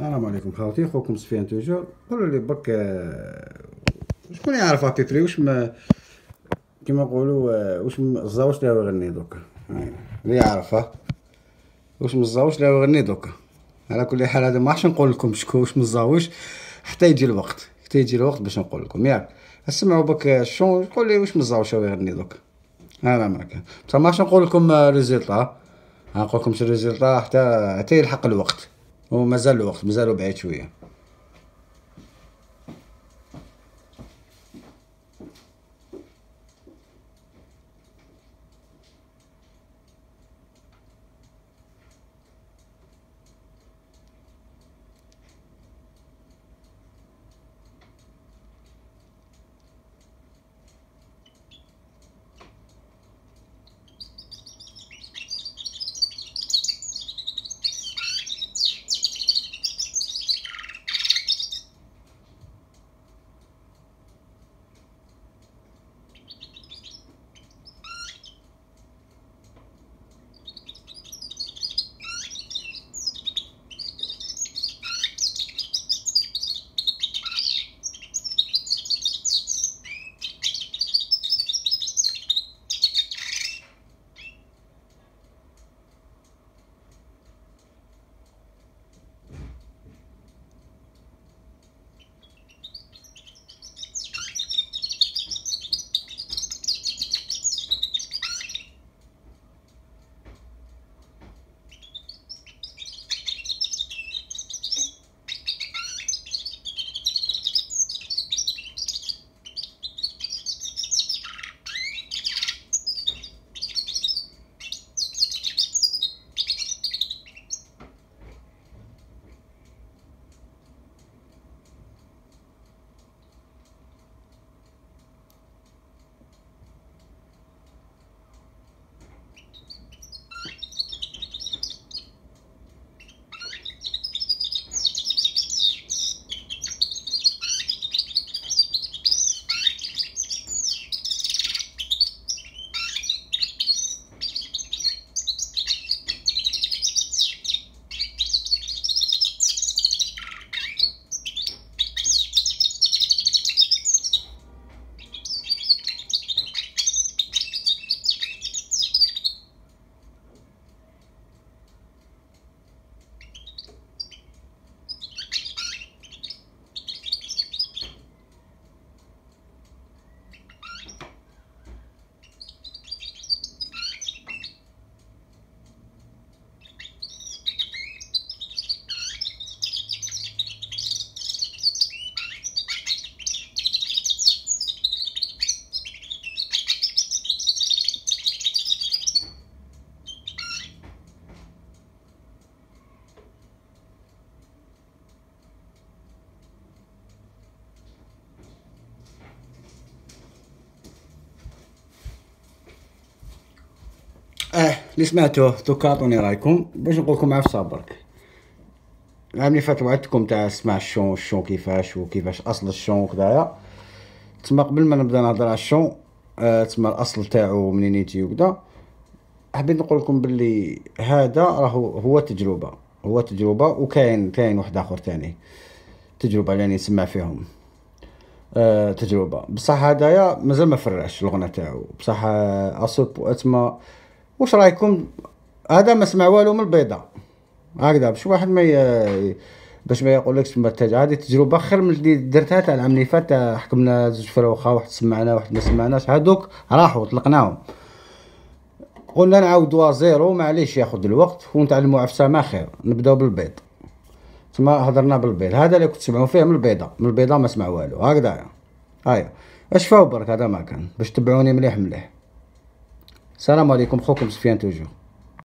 السلام عليكم خاوتي خوكم سفيان توجور قولوا لي برك شكون يعرف ابيبري واش ما كيما نقولوا واش مزا واش لا يغني دوكا اللي يعرفها واش مزا واش لا يغني دوكا على كل حال هذا ما حش نقول لكم شكون واش مزاوش حتى يجي الوقت حتى يجي الوقت باش نقول لكم ياك اسمعوا بك شون قول لي واش مزاوش يغني دوكا انا معك بصح ما حش نقول لكم آه، ريزلطا نقول لكم شي ريزلطا حتى حتى يلحق الوقت وما زال الوقت ما زالوا بعيد شويه اللي سمعتوه دوكا عطوني رايكم باش نقول لكم عاف صبرك العام اللي فات وعدتكم تاع سمع الشون الشون كيفاش وكيفاش اصل الشون وكدايا تما قبل ما نبدا نهضر على الشون آه تما الاصل تاعو منين يجي وكدا حبيت نقول لكم باللي هذا راهو هو تجربه هو تجربه وكاين كاين واحد اخر تاني تجربه اللي نسمع فيهم أه تجربه بصح هدايا مازال ما فرعش الغنى تاعو بصح اصوب اتما واش رايكم هذا ما سمع والو من البيضه هكذا باش واحد ما ي... باش ما يقولكش تاج هذه تجربه خير من اللي درتها تاع العام اللي فات حكمنا زوج فروخه واحد سمعنا واحد ما سمعناش هادوك راحوا طلقناهم قلنا نعاودوها زيرو معليش ياخذ الوقت ونتعلموا عفسه ما خير نبداو بالبيض تما هضرنا بالبيض هذا اللي كنت تسمعوا فيه من البيضه من البيضه ما سمع والو هكذا هاي اشفاو برك هذا ما كان باش تبعوني مليح مليح السلام عليكم خوكم سفيان توجور